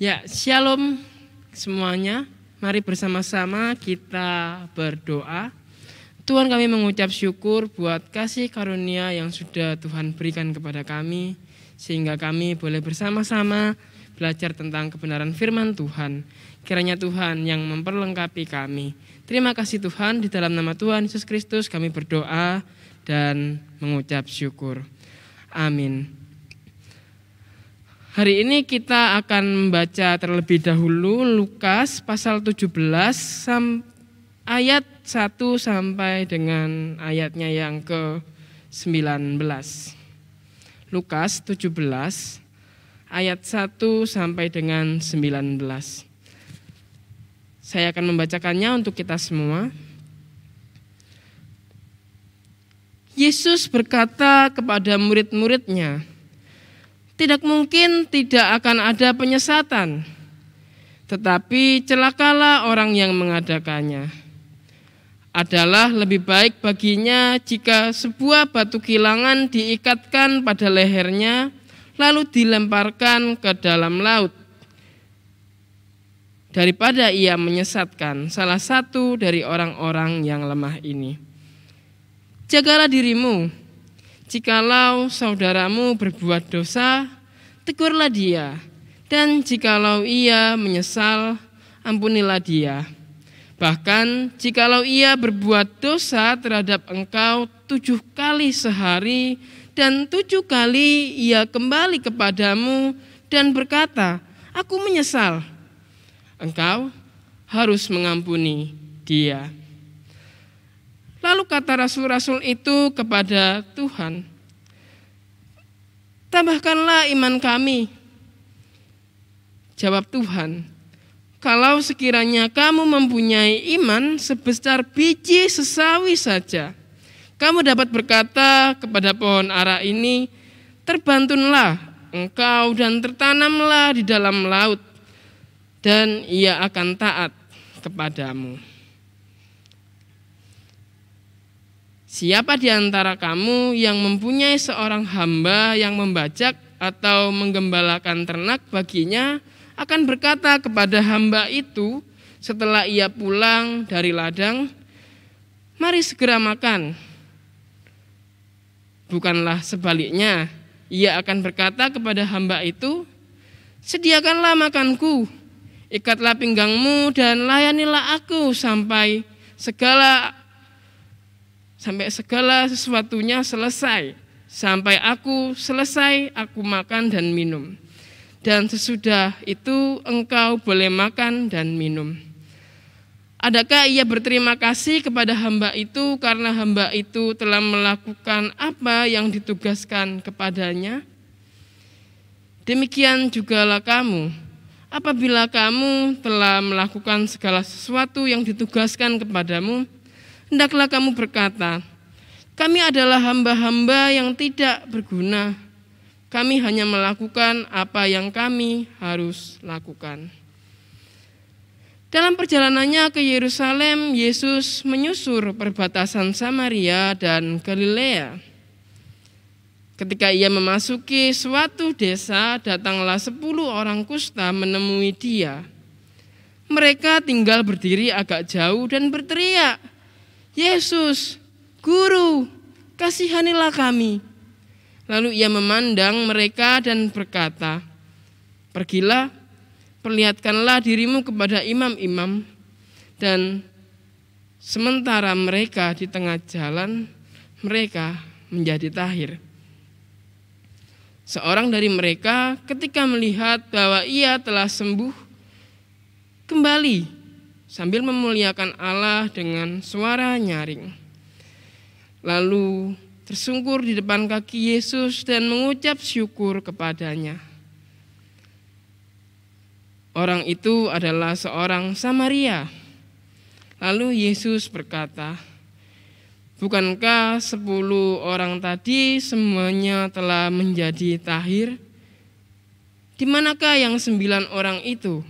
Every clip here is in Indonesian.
Ya, shalom semuanya. Mari bersama-sama kita berdoa. Tuhan kami mengucap syukur buat kasih karunia yang sudah Tuhan berikan kepada kami. Sehingga kami boleh bersama-sama belajar tentang kebenaran firman Tuhan. Kiranya Tuhan yang memperlengkapi kami. Terima kasih Tuhan, di dalam nama Tuhan Yesus Kristus kami berdoa dan mengucap syukur. Amin. Hari ini kita akan membaca terlebih dahulu Lukas pasal 17 ayat 1 sampai dengan ayatnya yang ke-19. Lukas 17 ayat 1 sampai dengan 19. Saya akan membacakannya untuk kita semua. Yesus berkata kepada murid-muridnya, tidak mungkin tidak akan ada penyesatan. Tetapi celakalah orang yang mengadakannya. Adalah lebih baik baginya jika sebuah batu kilangan diikatkan pada lehernya, lalu dilemparkan ke dalam laut. Daripada ia menyesatkan salah satu dari orang-orang yang lemah ini. Jagalah dirimu, Jikalau saudaramu berbuat dosa, tegurlah dia, dan jikalau ia menyesal, ampunilah dia. Bahkan jikalau ia berbuat dosa terhadap engkau tujuh kali sehari, dan tujuh kali ia kembali kepadamu dan berkata, Aku menyesal. Engkau harus mengampuni dia. Lalu kata rasul-rasul itu kepada Tuhan, tambahkanlah iman kami. Jawab Tuhan, kalau sekiranya kamu mempunyai iman sebesar biji sesawi saja, kamu dapat berkata kepada pohon ara ini, terbantunlah engkau dan tertanamlah di dalam laut, dan ia akan taat kepadamu. Siapa di antara kamu yang mempunyai seorang hamba yang membajak atau menggembalakan ternak baginya akan berkata kepada hamba itu setelah ia pulang dari ladang, "Mari segera makan." Bukanlah sebaliknya, ia akan berkata kepada hamba itu, "Sediakanlah makanku, ikatlah pinggangmu dan layanilah aku sampai segala sampai segala sesuatunya selesai. Sampai aku selesai, aku makan dan minum. Dan sesudah itu engkau boleh makan dan minum. Adakah ia berterima kasih kepada hamba itu karena hamba itu telah melakukan apa yang ditugaskan kepadanya? Demikian jugalah kamu. Apabila kamu telah melakukan segala sesuatu yang ditugaskan kepadamu, hendaklah kamu berkata, kami adalah hamba-hamba yang tidak berguna. Kami hanya melakukan apa yang kami harus lakukan. Dalam perjalanannya ke Yerusalem, Yesus menyusur perbatasan Samaria dan Galilea. Ketika ia memasuki suatu desa, datanglah sepuluh orang kusta menemui dia. Mereka tinggal berdiri agak jauh dan berteriak, Yesus, Guru, kasihanilah kami. Lalu ia memandang mereka dan berkata, Pergilah, perlihatkanlah dirimu kepada imam-imam. Dan sementara mereka di tengah jalan, mereka menjadi tahir. Seorang dari mereka ketika melihat bahwa ia telah sembuh, kembali sambil memuliakan Allah dengan suara nyaring. Lalu tersungkur di depan kaki Yesus dan mengucap syukur kepadanya. Orang itu adalah seorang Samaria. Lalu Yesus berkata, Bukankah sepuluh orang tadi semuanya telah menjadi tahir? Dimanakah yang sembilan orang itu?'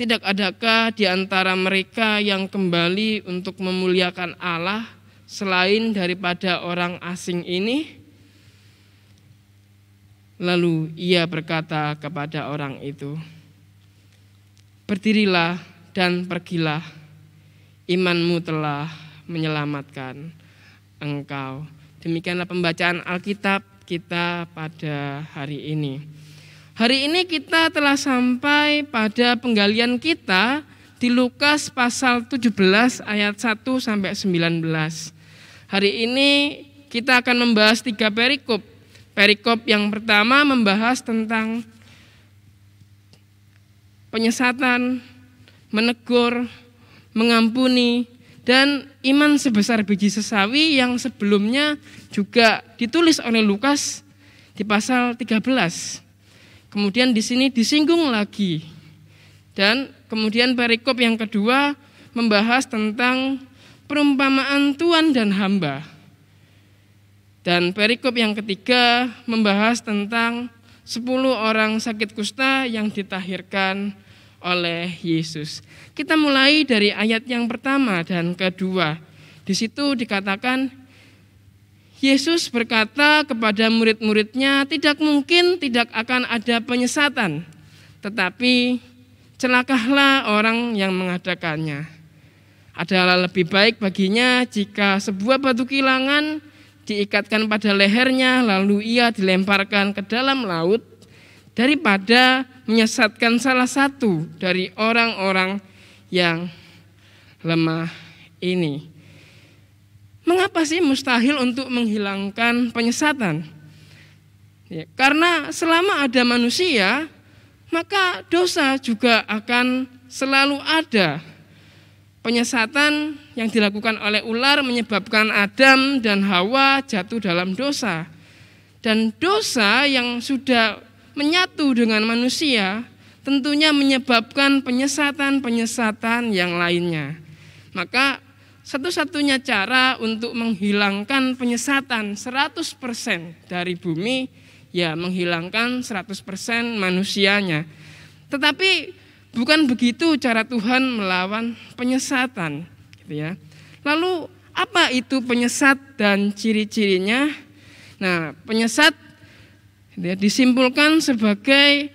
Tidak adakah di antara mereka yang kembali untuk memuliakan Allah selain daripada orang asing ini? Lalu ia berkata kepada orang itu, "Berdirilah dan pergilah, imanmu telah menyelamatkan engkau." Demikianlah pembacaan Alkitab kita pada hari ini. Hari ini kita telah sampai pada penggalian kita di Lukas pasal 17 ayat 1 sampai 19. Hari ini kita akan membahas tiga perikop. Perikop yang pertama membahas tentang penyesatan, menegur, mengampuni, dan iman sebesar biji sesawi yang sebelumnya juga ditulis oleh Lukas di pasal 13. Kemudian di sini disinggung lagi. Dan kemudian perikop yang kedua membahas tentang perumpamaan tuan dan hamba. Dan perikop yang ketiga membahas tentang 10 orang sakit kusta yang ditahirkan oleh Yesus. Kita mulai dari ayat yang pertama dan kedua. Di situ dikatakan Yesus berkata kepada murid-muridnya, "Tidak mungkin tidak akan ada penyesatan, tetapi celakalah orang yang mengadakannya." Adalah lebih baik baginya jika sebuah batu kilangan diikatkan pada lehernya, lalu ia dilemparkan ke dalam laut, daripada menyesatkan salah satu dari orang-orang yang lemah ini. Mengapa sih mustahil untuk menghilangkan penyesatan? Ya, karena selama ada manusia, maka dosa juga akan selalu ada. Penyesatan yang dilakukan oleh ular menyebabkan Adam dan Hawa jatuh dalam dosa. Dan dosa yang sudah menyatu dengan manusia tentunya menyebabkan penyesatan-penyesatan yang lainnya. Maka satu-satunya cara untuk menghilangkan penyesatan 100% dari bumi, ya menghilangkan 100% manusianya. Tetapi bukan begitu cara Tuhan melawan penyesatan. Gitu ya. Lalu apa itu penyesat dan ciri-cirinya? Nah penyesat gitu ya, disimpulkan sebagai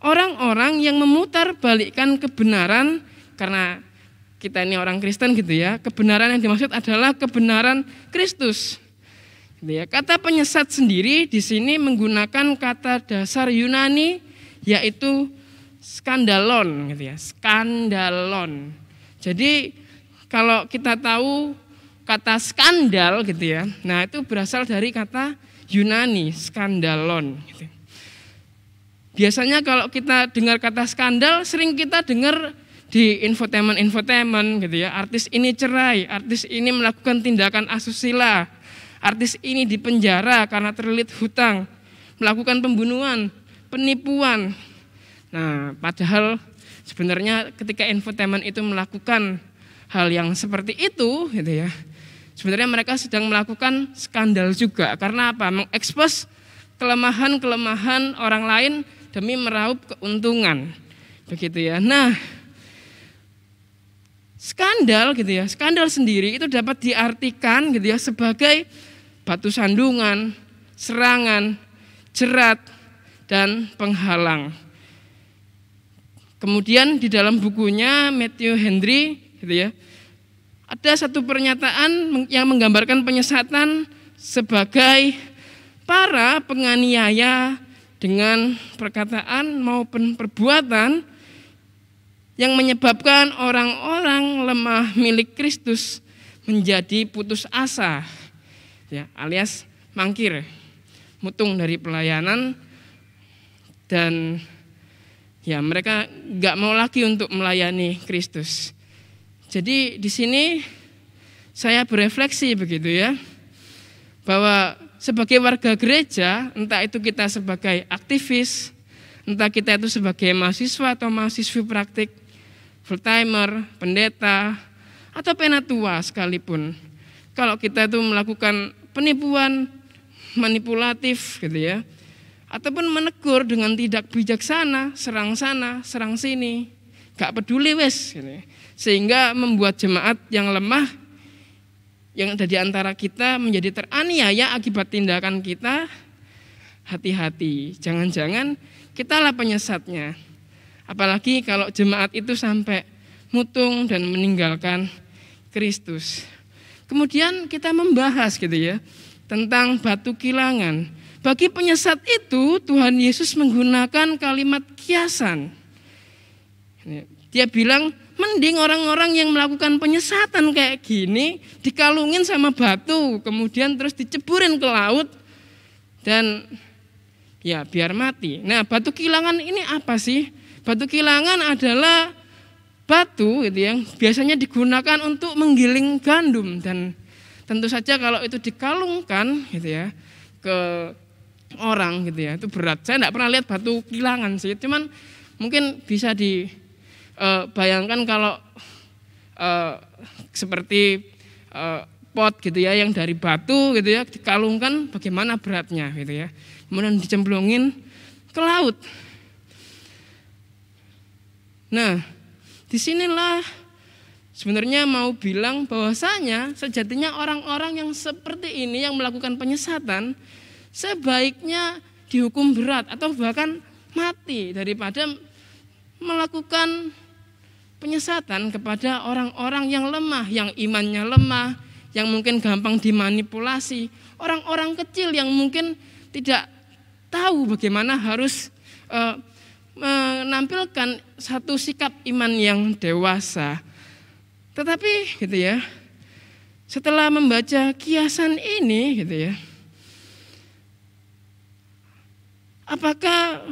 orang-orang yang memutar balikan kebenaran karena kita ini orang Kristen gitu ya, kebenaran yang dimaksud adalah kebenaran Kristus. Gitu ya. Kata penyesat sendiri di sini menggunakan kata dasar Yunani yaitu skandalon gitu ya, skandalon. Jadi kalau kita tahu kata skandal gitu ya. Nah, itu berasal dari kata Yunani, skandalon gitu. Biasanya kalau kita dengar kata skandal sering kita dengar di infotainment-infotainment gitu ya. Artis ini cerai, artis ini melakukan tindakan asusila, artis ini dipenjara karena terlilit hutang, melakukan pembunuhan, penipuan. Nah, padahal sebenarnya ketika infotainment itu melakukan hal yang seperti itu gitu ya. Sebenarnya mereka sedang melakukan skandal juga karena apa? Mengekspos kelemahan-kelemahan orang lain demi meraup keuntungan. Begitu ya. Nah, skandal gitu ya, skandal sendiri itu dapat diartikan gitu ya sebagai batu sandungan, serangan, jerat dan penghalang. Kemudian di dalam bukunya Matthew Henry gitu ya. Ada satu pernyataan yang menggambarkan penyesatan sebagai para penganiaya dengan perkataan maupun perbuatan yang menyebabkan orang-orang lemah milik Kristus menjadi putus asa ya alias mangkir mutung dari pelayanan dan ya mereka nggak mau lagi untuk melayani Kristus jadi di sini saya berefleksi begitu ya bahwa sebagai warga gereja entah itu kita sebagai aktivis entah kita itu sebagai mahasiswa atau mahasiswi praktik full timer, pendeta, atau penatua sekalipun. Kalau kita itu melakukan penipuan, manipulatif gitu ya, ataupun menegur dengan tidak bijaksana, serang sana, serang sini, gak peduli wes, gitu. Ya. sehingga membuat jemaat yang lemah yang ada di antara kita menjadi teraniaya akibat tindakan kita, hati-hati, jangan-jangan kita lah penyesatnya. Apalagi kalau jemaat itu sampai mutung dan meninggalkan Kristus. Kemudian kita membahas gitu ya tentang batu kilangan. Bagi penyesat itu Tuhan Yesus menggunakan kalimat kiasan. Dia bilang mending orang-orang yang melakukan penyesatan kayak gini dikalungin sama batu, kemudian terus diceburin ke laut dan ya biar mati. Nah, batu kilangan ini apa sih? Batu kilangan adalah batu gitu yang biasanya digunakan untuk menggiling gandum dan tentu saja kalau itu dikalungkan gitu ya ke orang gitu ya itu berat. Saya tidak pernah lihat batu kilangan sih, cuman mungkin bisa dibayangkan eh, kalau eh, seperti eh, pot gitu ya yang dari batu gitu ya dikalungkan bagaimana beratnya gitu ya kemudian dicemplungin ke laut Nah, disinilah sebenarnya mau bilang bahwasanya sejatinya orang-orang yang seperti ini yang melakukan penyesatan sebaiknya dihukum berat atau bahkan mati daripada melakukan penyesatan kepada orang-orang yang lemah, yang imannya lemah, yang mungkin gampang dimanipulasi, orang-orang kecil yang mungkin tidak tahu bagaimana harus eh, menampilkan satu sikap iman yang dewasa. Tetapi gitu ya, setelah membaca kiasan ini gitu ya, apakah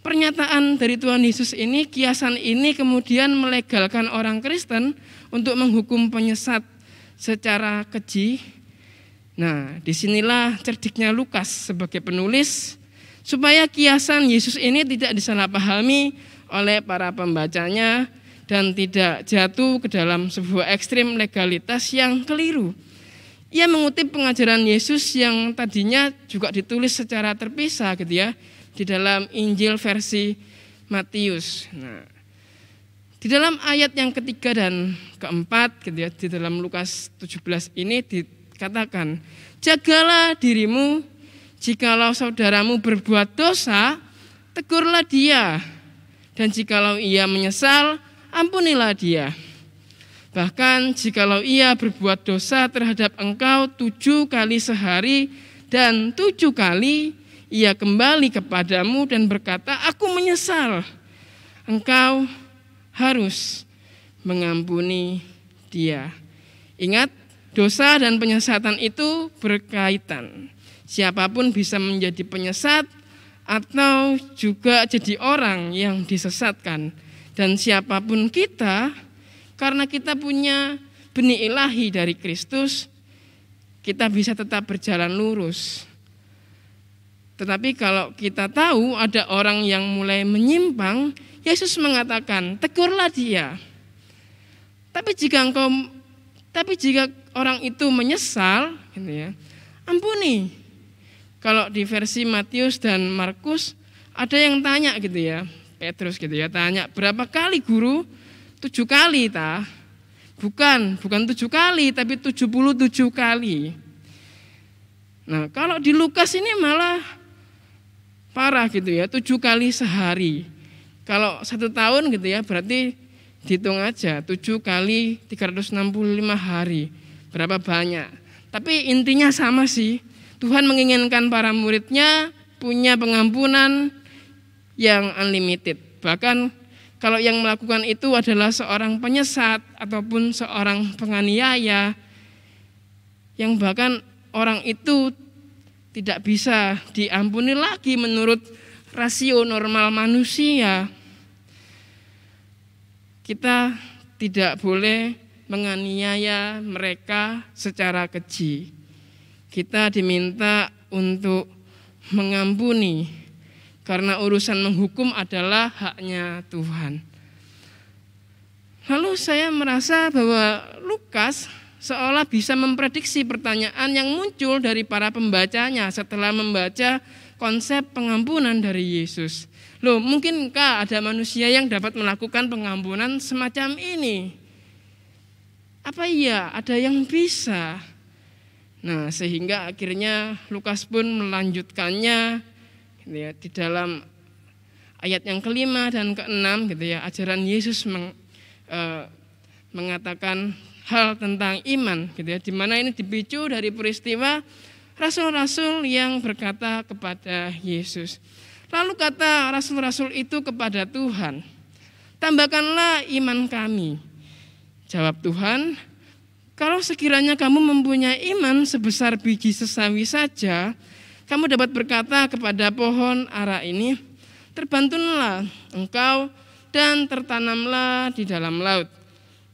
pernyataan dari Tuhan Yesus ini, kiasan ini kemudian melegalkan orang Kristen untuk menghukum penyesat secara keji? Nah, disinilah cerdiknya Lukas sebagai penulis Supaya kiasan Yesus ini tidak disalahpahami oleh para pembacanya dan tidak jatuh ke dalam sebuah ekstrim legalitas yang keliru. Ia mengutip pengajaran Yesus yang tadinya juga ditulis secara terpisah gitu ya di dalam Injil versi Matius. Nah, di dalam ayat yang ketiga dan keempat gitu ya di dalam Lukas 17 ini dikatakan, "Jagalah dirimu Jikalau saudaramu berbuat dosa, tegurlah dia. Dan jikalau ia menyesal, ampunilah dia. Bahkan jikalau ia berbuat dosa terhadap engkau tujuh kali sehari dan tujuh kali ia kembali kepadamu dan berkata, aku menyesal. Engkau harus mengampuni dia. Ingat, dosa dan penyesatan itu berkaitan. Siapapun bisa menjadi penyesat atau juga jadi orang yang disesatkan. Dan siapapun kita, karena kita punya benih ilahi dari Kristus, kita bisa tetap berjalan lurus. Tetapi kalau kita tahu ada orang yang mulai menyimpang, Yesus mengatakan, tegurlah dia. Tapi jika engkau tapi jika orang itu menyesal, gitu ya, ampuni. Kalau di versi Matius dan Markus ada yang tanya gitu ya. Petrus gitu ya tanya berapa kali guru? Tujuh kali ta? Bukan, bukan tujuh kali tapi tujuh puluh tujuh kali. Nah kalau di Lukas ini malah parah gitu ya, tujuh kali sehari. Kalau satu tahun gitu ya berarti dihitung aja, tujuh kali 365 hari. Berapa banyak? Tapi intinya sama sih Tuhan menginginkan para muridnya punya pengampunan yang unlimited. Bahkan kalau yang melakukan itu adalah seorang penyesat ataupun seorang penganiaya yang bahkan orang itu tidak bisa diampuni lagi menurut rasio normal manusia. Kita tidak boleh menganiaya mereka secara keji. Kita diminta untuk mengampuni karena urusan menghukum adalah haknya Tuhan. Lalu saya merasa bahwa Lukas seolah bisa memprediksi pertanyaan yang muncul dari para pembacanya setelah membaca konsep pengampunan dari Yesus. Loh, mungkinkah ada manusia yang dapat melakukan pengampunan semacam ini? Apa iya ada yang bisa? Nah, sehingga akhirnya Lukas pun melanjutkannya gitu ya, di dalam ayat yang kelima dan keenam gitu ya, ajaran Yesus meng, e, mengatakan hal tentang iman gitu ya, di mana ini dipicu dari peristiwa rasul-rasul yang berkata kepada Yesus. Lalu kata rasul-rasul itu kepada Tuhan, "Tambahkanlah iman kami." Jawab Tuhan, kalau sekiranya kamu mempunyai iman sebesar biji sesawi saja, kamu dapat berkata kepada pohon arah ini, terbantunlah engkau dan tertanamlah di dalam laut,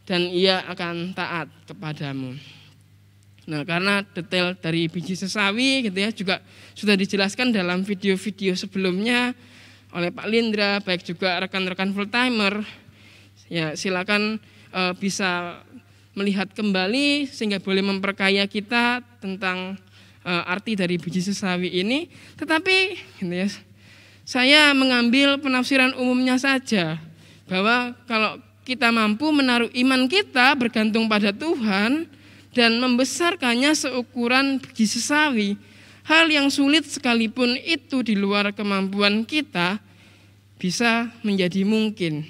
dan ia akan taat kepadamu. Nah, karena detail dari biji sesawi gitu ya juga sudah dijelaskan dalam video-video sebelumnya oleh Pak Lindra, baik juga rekan-rekan full timer. Ya, silakan eh, bisa melihat kembali sehingga boleh memperkaya kita tentang eh, arti dari biji sesawi ini. Tetapi gitu ya, saya mengambil penafsiran umumnya saja bahwa kalau kita mampu menaruh iman kita bergantung pada Tuhan dan membesarkannya seukuran biji sesawi, hal yang sulit sekalipun itu di luar kemampuan kita bisa menjadi mungkin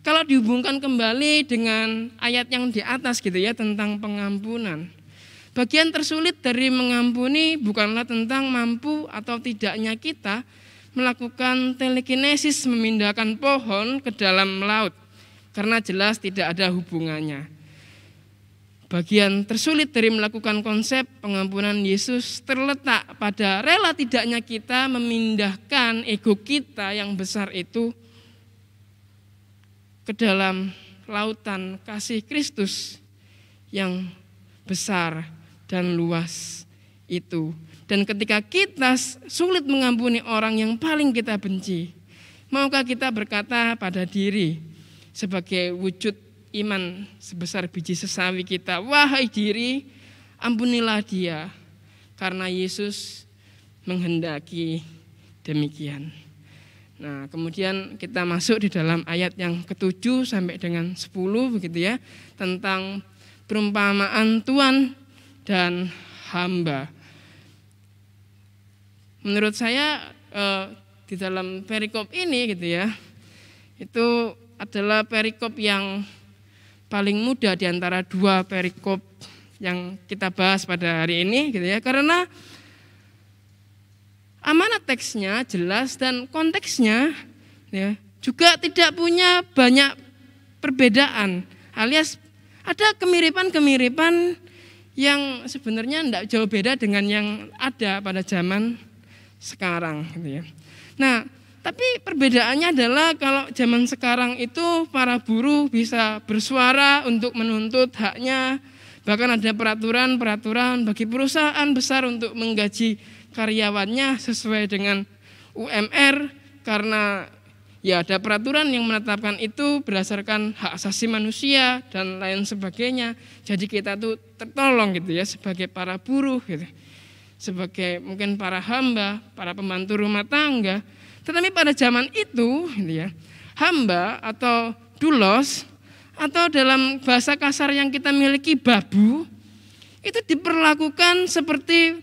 kalau dihubungkan kembali dengan ayat yang di atas gitu ya tentang pengampunan. Bagian tersulit dari mengampuni bukanlah tentang mampu atau tidaknya kita melakukan telekinesis memindahkan pohon ke dalam laut karena jelas tidak ada hubungannya. Bagian tersulit dari melakukan konsep pengampunan Yesus terletak pada rela tidaknya kita memindahkan ego kita yang besar itu ke dalam lautan kasih Kristus yang besar dan luas itu. Dan ketika kita sulit mengampuni orang yang paling kita benci, maukah kita berkata pada diri sebagai wujud iman sebesar biji sesawi kita, wahai diri, ampunilah dia karena Yesus menghendaki demikian. Nah, kemudian kita masuk di dalam ayat yang ketujuh sampai dengan sepuluh begitu ya, tentang perumpamaan Tuhan dan hamba. Menurut saya eh, di dalam perikop ini gitu ya, itu adalah perikop yang paling mudah di antara dua perikop yang kita bahas pada hari ini gitu ya, karena Amanat teksnya jelas dan konteksnya ya, juga tidak punya banyak perbedaan alias ada kemiripan-kemiripan yang sebenarnya tidak jauh beda dengan yang ada pada zaman sekarang. Gitu ya. Nah, tapi perbedaannya adalah kalau zaman sekarang itu para buruh bisa bersuara untuk menuntut haknya, bahkan ada peraturan-peraturan bagi perusahaan besar untuk menggaji karyawannya sesuai dengan UMR karena ya ada peraturan yang menetapkan itu berdasarkan hak asasi manusia dan lain sebagainya. Jadi kita tuh tertolong gitu ya sebagai para buruh gitu. Sebagai mungkin para hamba, para pembantu rumah tangga. Tetapi pada zaman itu gitu ya, hamba atau dulos atau dalam bahasa kasar yang kita miliki babu itu diperlakukan seperti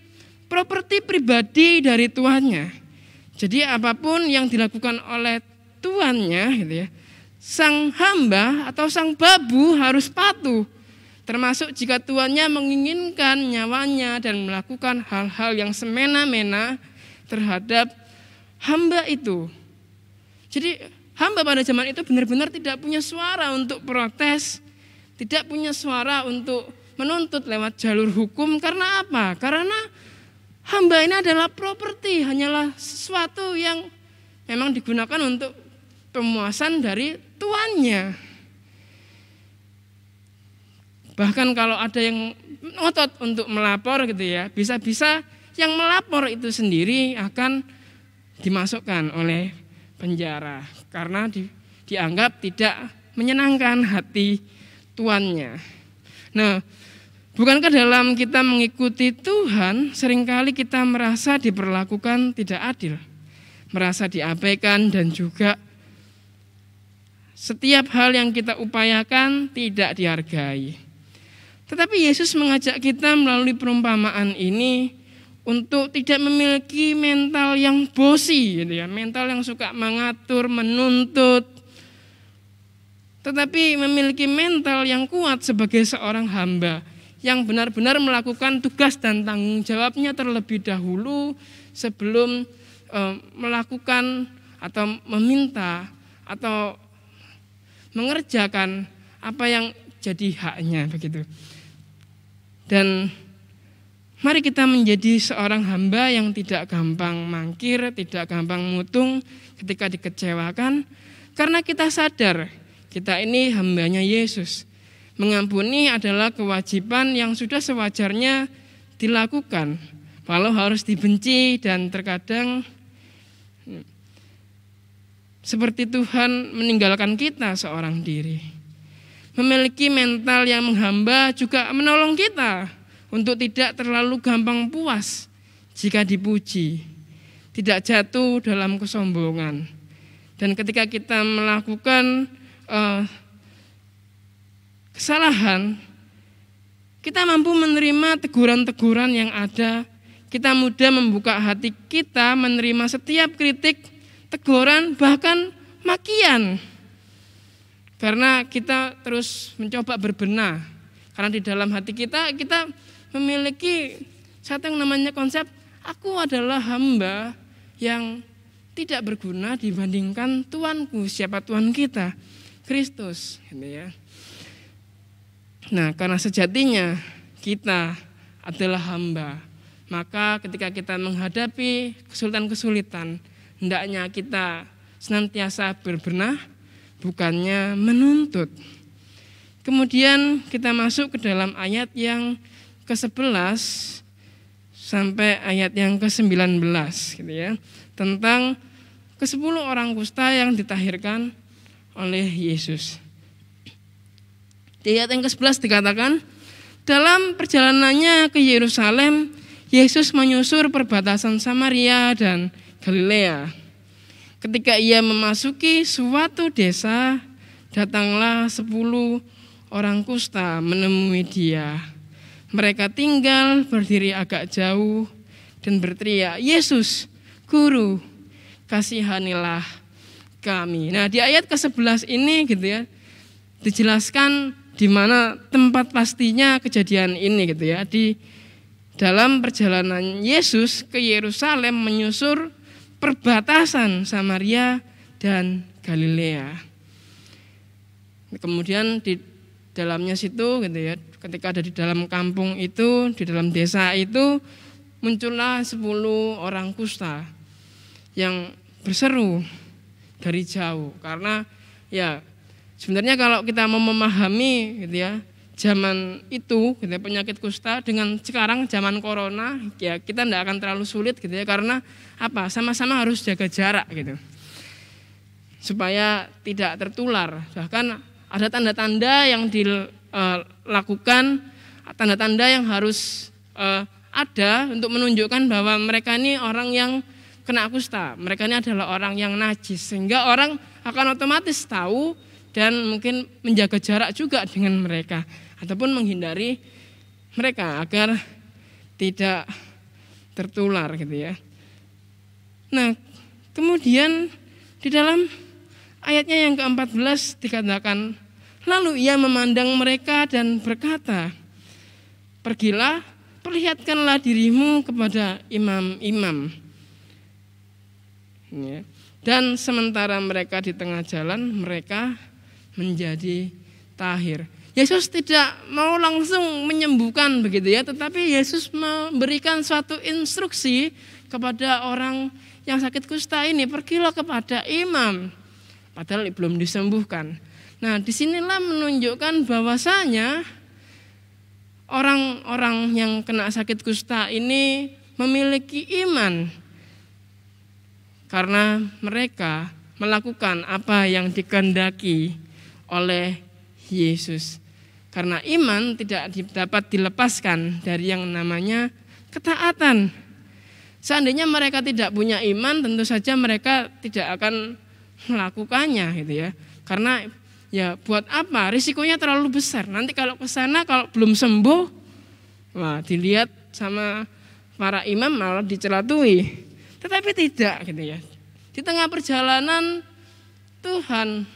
properti pribadi dari tuannya. Jadi apapun yang dilakukan oleh tuannya gitu ya, sang hamba atau sang babu harus patuh. Termasuk jika tuannya menginginkan nyawanya dan melakukan hal-hal yang semena-mena terhadap hamba itu. Jadi hamba pada zaman itu benar-benar tidak punya suara untuk protes, tidak punya suara untuk menuntut lewat jalur hukum karena apa? Karena Hamba ini adalah properti, hanyalah sesuatu yang memang digunakan untuk pemuasan dari tuannya. Bahkan kalau ada yang ngotot untuk melapor gitu ya, bisa-bisa yang melapor itu sendiri akan dimasukkan oleh penjara karena di, dianggap tidak menyenangkan hati tuannya. Nah, Bukankah dalam kita mengikuti Tuhan, seringkali kita merasa diperlakukan tidak adil, merasa diabaikan, dan juga setiap hal yang kita upayakan tidak dihargai. Tetapi Yesus mengajak kita melalui perumpamaan ini untuk tidak memiliki mental yang bosi, gitu ya. mental yang suka mengatur, menuntut, tetapi memiliki mental yang kuat sebagai seorang hamba yang benar-benar melakukan tugas dan tanggung jawabnya terlebih dahulu sebelum e, melakukan atau meminta atau mengerjakan apa yang jadi haknya begitu. Dan mari kita menjadi seorang hamba yang tidak gampang mangkir, tidak gampang mutung ketika dikecewakan karena kita sadar kita ini hambanya Yesus. Mengampuni adalah kewajiban yang sudah sewajarnya dilakukan, walau harus dibenci dan terkadang hmm, seperti Tuhan meninggalkan kita seorang diri. Memiliki mental yang menghamba juga menolong kita untuk tidak terlalu gampang puas jika dipuji, tidak jatuh dalam kesombongan. Dan ketika kita melakukan eh, kesalahan, kita mampu menerima teguran-teguran yang ada. Kita mudah membuka hati kita menerima setiap kritik, teguran, bahkan makian. Karena kita terus mencoba berbenah. Karena di dalam hati kita, kita memiliki satu yang namanya konsep, aku adalah hamba yang tidak berguna dibandingkan Tuanku, siapa Tuhan kita, Kristus. Gitu ya. Nah, karena sejatinya kita adalah hamba, maka ketika kita menghadapi kesulitan-kesulitan, hendaknya kita senantiasa berbenah, bukannya menuntut. Kemudian kita masuk ke dalam ayat yang ke-11 sampai ayat yang ke-19 gitu ya. Tentang ke-10 orang kusta yang ditahirkan oleh Yesus. Di ayat yang ke-11 dikatakan, dalam perjalanannya ke Yerusalem, Yesus menyusur perbatasan Samaria dan Galilea. Ketika ia memasuki suatu desa, datanglah sepuluh orang kusta menemui dia. Mereka tinggal berdiri agak jauh dan berteriak, Yesus, Guru, kasihanilah kami. Nah di ayat ke-11 ini gitu ya, dijelaskan di mana tempat pastinya kejadian ini gitu ya di dalam perjalanan Yesus ke Yerusalem menyusur perbatasan Samaria dan Galilea. Kemudian di dalamnya situ gitu ya, ketika ada di dalam kampung itu, di dalam desa itu muncullah 10 orang kusta yang berseru dari jauh karena ya Sebenarnya kalau kita mau memahami gitu ya, zaman itu gitu ya, penyakit kusta dengan sekarang zaman corona ya kita tidak akan terlalu sulit gitu ya karena apa sama-sama harus jaga jarak gitu supaya tidak tertular bahkan ada tanda-tanda yang dilakukan e, tanda-tanda yang harus e, ada untuk menunjukkan bahwa mereka ini orang yang kena kusta mereka ini adalah orang yang najis sehingga orang akan otomatis tahu dan mungkin menjaga jarak juga dengan mereka ataupun menghindari mereka agar tidak tertular gitu ya. Nah, kemudian di dalam ayatnya yang ke-14 dikatakan, lalu ia memandang mereka dan berkata, "Pergilah, perlihatkanlah dirimu kepada imam-imam." Ya. Dan sementara mereka di tengah jalan, mereka menjadi tahir. Yesus tidak mau langsung menyembuhkan begitu ya, tetapi Yesus memberikan suatu instruksi kepada orang yang sakit kusta ini, pergilah kepada imam. Padahal belum disembuhkan. Nah, disinilah menunjukkan bahwasanya orang-orang yang kena sakit kusta ini memiliki iman karena mereka melakukan apa yang dikehendaki oleh Yesus. Karena iman tidak dapat dilepaskan dari yang namanya ketaatan. Seandainya mereka tidak punya iman, tentu saja mereka tidak akan melakukannya gitu ya. Karena ya buat apa? Risikonya terlalu besar. Nanti kalau ke sana kalau belum sembuh, wah dilihat sama para imam malah dicelatui. Tetapi tidak gitu ya. Di tengah perjalanan Tuhan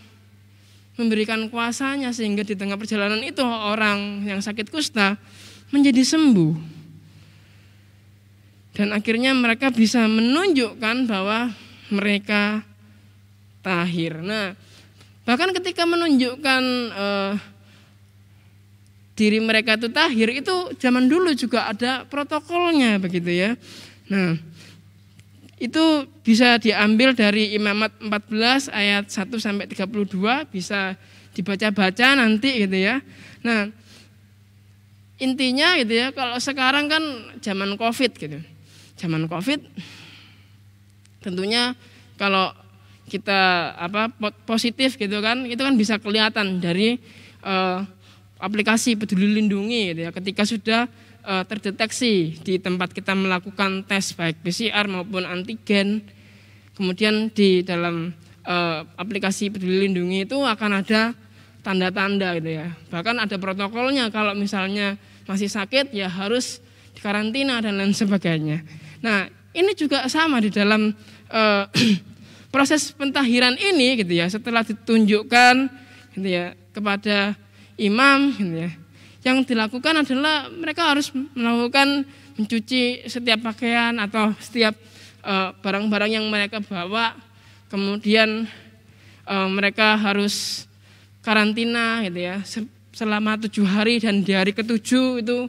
memberikan kuasanya sehingga di tengah perjalanan itu orang yang sakit kusta menjadi sembuh. Dan akhirnya mereka bisa menunjukkan bahwa mereka tahir. Nah, bahkan ketika menunjukkan eh, diri mereka itu tahir itu zaman dulu juga ada protokolnya begitu ya. Nah, itu bisa diambil dari Imamat 14 ayat 1 sampai 32 bisa dibaca-baca nanti gitu ya. Nah, intinya gitu ya kalau sekarang kan zaman Covid gitu. Zaman Covid tentunya kalau kita apa positif gitu kan itu kan bisa kelihatan dari uh, aplikasi peduli lindungi gitu ya ketika sudah uh, terdeteksi di tempat kita melakukan tes baik PCR maupun antigen. Kemudian di dalam uh, aplikasi Peduli Lindungi itu akan ada tanda-tanda gitu ya. Bahkan ada protokolnya kalau misalnya masih sakit ya harus dikarantina dan lain sebagainya. Nah, ini juga sama di dalam uh, proses pentahiran ini gitu ya setelah ditunjukkan gitu ya kepada imam gitu ya yang dilakukan adalah mereka harus melakukan mencuci setiap pakaian atau setiap eh, barang-barang uh, yang mereka bawa. Kemudian uh, mereka harus karantina gitu ya selama tujuh hari dan di hari ketujuh itu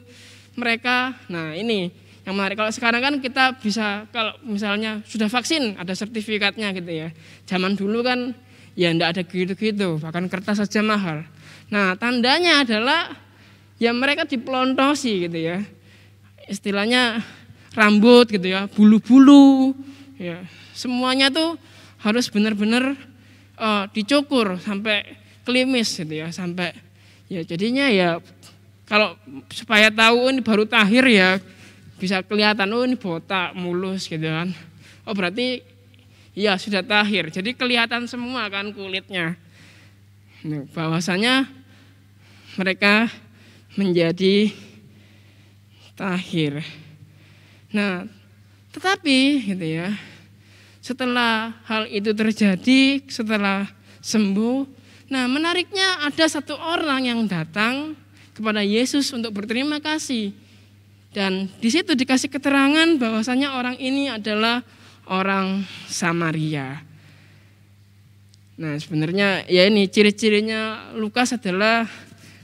mereka. Nah ini yang menarik kalau sekarang kan kita bisa kalau misalnya sudah vaksin ada sertifikatnya gitu ya. Zaman dulu kan ya enggak ada gitu-gitu bahkan kertas saja mahal. Nah tandanya adalah ya mereka diplontosi gitu ya. Istilahnya rambut gitu ya, bulu-bulu ya. Semuanya tuh harus benar-benar uh, dicukur sampai klimis gitu ya, sampai ya jadinya ya kalau supaya tahu oh, ini baru tahir ya bisa kelihatan oh ini botak mulus gitu kan. Oh berarti ya sudah tahir. Jadi kelihatan semua kan kulitnya. Nah, bahwasanya mereka menjadi tahir. Nah, tetapi gitu ya, setelah hal itu terjadi, setelah sembuh, nah menariknya ada satu orang yang datang kepada Yesus untuk berterima kasih. Dan di situ dikasih keterangan bahwasanya orang ini adalah orang Samaria. Nah, sebenarnya ya ini ciri-cirinya Lukas adalah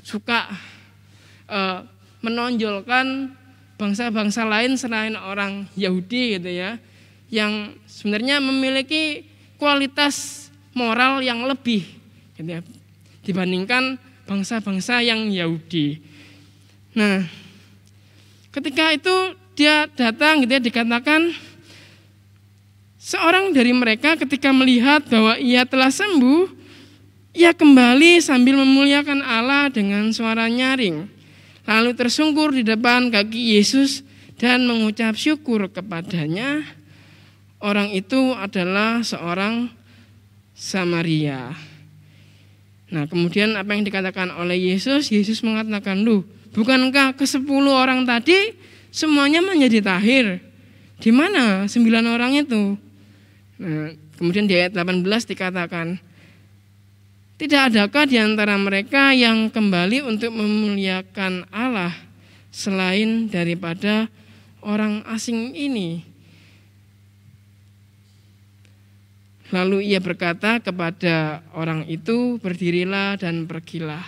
suka uh, menonjolkan bangsa-bangsa lain selain orang Yahudi gitu ya yang sebenarnya memiliki kualitas moral yang lebih gitu ya, dibandingkan bangsa-bangsa yang Yahudi. Nah, ketika itu dia datang gitu ya dikatakan seorang dari mereka ketika melihat bahwa ia telah sembuh, ia kembali sambil memuliakan Allah dengan suara nyaring lalu tersungkur di depan kaki Yesus dan mengucap syukur kepadanya. Orang itu adalah seorang Samaria. Nah, kemudian apa yang dikatakan oleh Yesus? Yesus mengatakan, "Lu, bukankah ke sepuluh orang tadi semuanya menjadi tahir? Di mana sembilan orang itu?" Nah, kemudian di ayat 18 dikatakan, tidak adakah di antara mereka yang kembali untuk memuliakan Allah selain daripada orang asing ini? Lalu ia berkata kepada orang itu, "Berdirilah dan pergilah.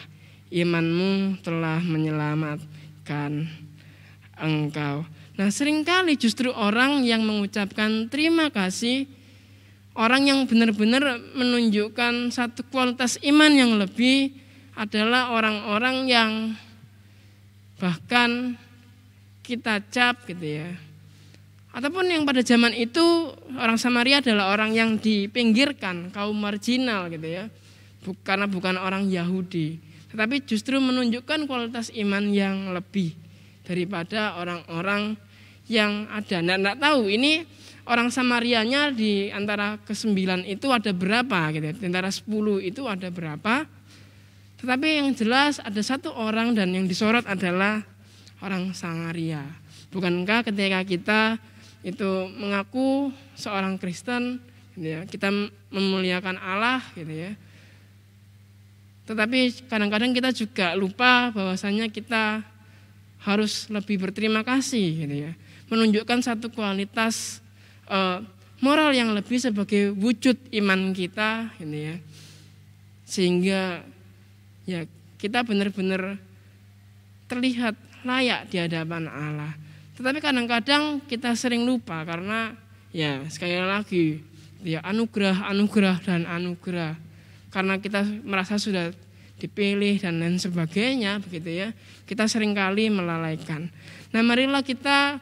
Imanmu telah menyelamatkan engkau." Nah, seringkali justru orang yang mengucapkan terima kasih Orang yang benar-benar menunjukkan satu kualitas iman yang lebih adalah orang-orang yang bahkan kita cap gitu ya. Ataupun yang pada zaman itu orang Samaria adalah orang yang dipinggirkan, kaum marginal gitu ya. Karena bukan orang Yahudi, tetapi justru menunjukkan kualitas iman yang lebih daripada orang-orang yang ada. Nah, enggak tahu ini orang Samarianya di antara kesembilan itu ada berapa gitu. Ya? Di antara sepuluh itu ada berapa. Tetapi yang jelas ada satu orang dan yang disorot adalah orang Samaria. Bukankah ketika kita itu mengaku seorang Kristen, gitu ya, kita memuliakan Allah gitu ya. Tetapi kadang-kadang kita juga lupa bahwasanya kita harus lebih berterima kasih gitu ya. Menunjukkan satu kualitas uh, moral yang lebih sebagai wujud iman kita gitu ya sehingga ya kita benar-benar terlihat layak di hadapan Allah tetapi kadang-kadang kita sering lupa karena ya sekali lagi ya anugerah anugerah dan anugerah karena kita merasa sudah dipilih dan lain sebagainya begitu ya kita seringkali melalaikan nah marilah kita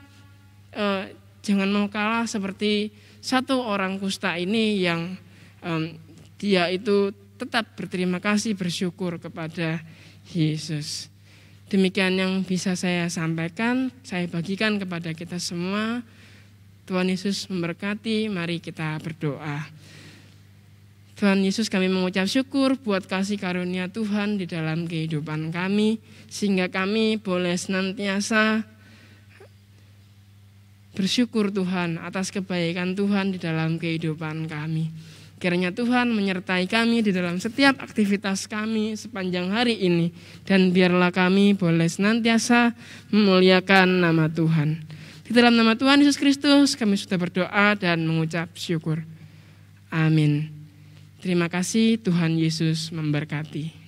eh, Jangan mau kalah seperti satu orang kusta ini yang um, dia itu tetap berterima kasih bersyukur kepada Yesus. Demikian yang bisa saya sampaikan, saya bagikan kepada kita semua. Tuhan Yesus memberkati, mari kita berdoa. Tuhan Yesus kami mengucap syukur buat kasih karunia Tuhan di dalam kehidupan kami, sehingga kami boleh senantiasa Bersyukur Tuhan atas kebaikan Tuhan di dalam kehidupan kami. Kiranya Tuhan menyertai kami di dalam setiap aktivitas kami sepanjang hari ini. Dan biarlah kami boleh senantiasa memuliakan nama Tuhan. Di dalam nama Tuhan Yesus Kristus kami sudah berdoa dan mengucap syukur. Amin. Terima kasih Tuhan Yesus memberkati.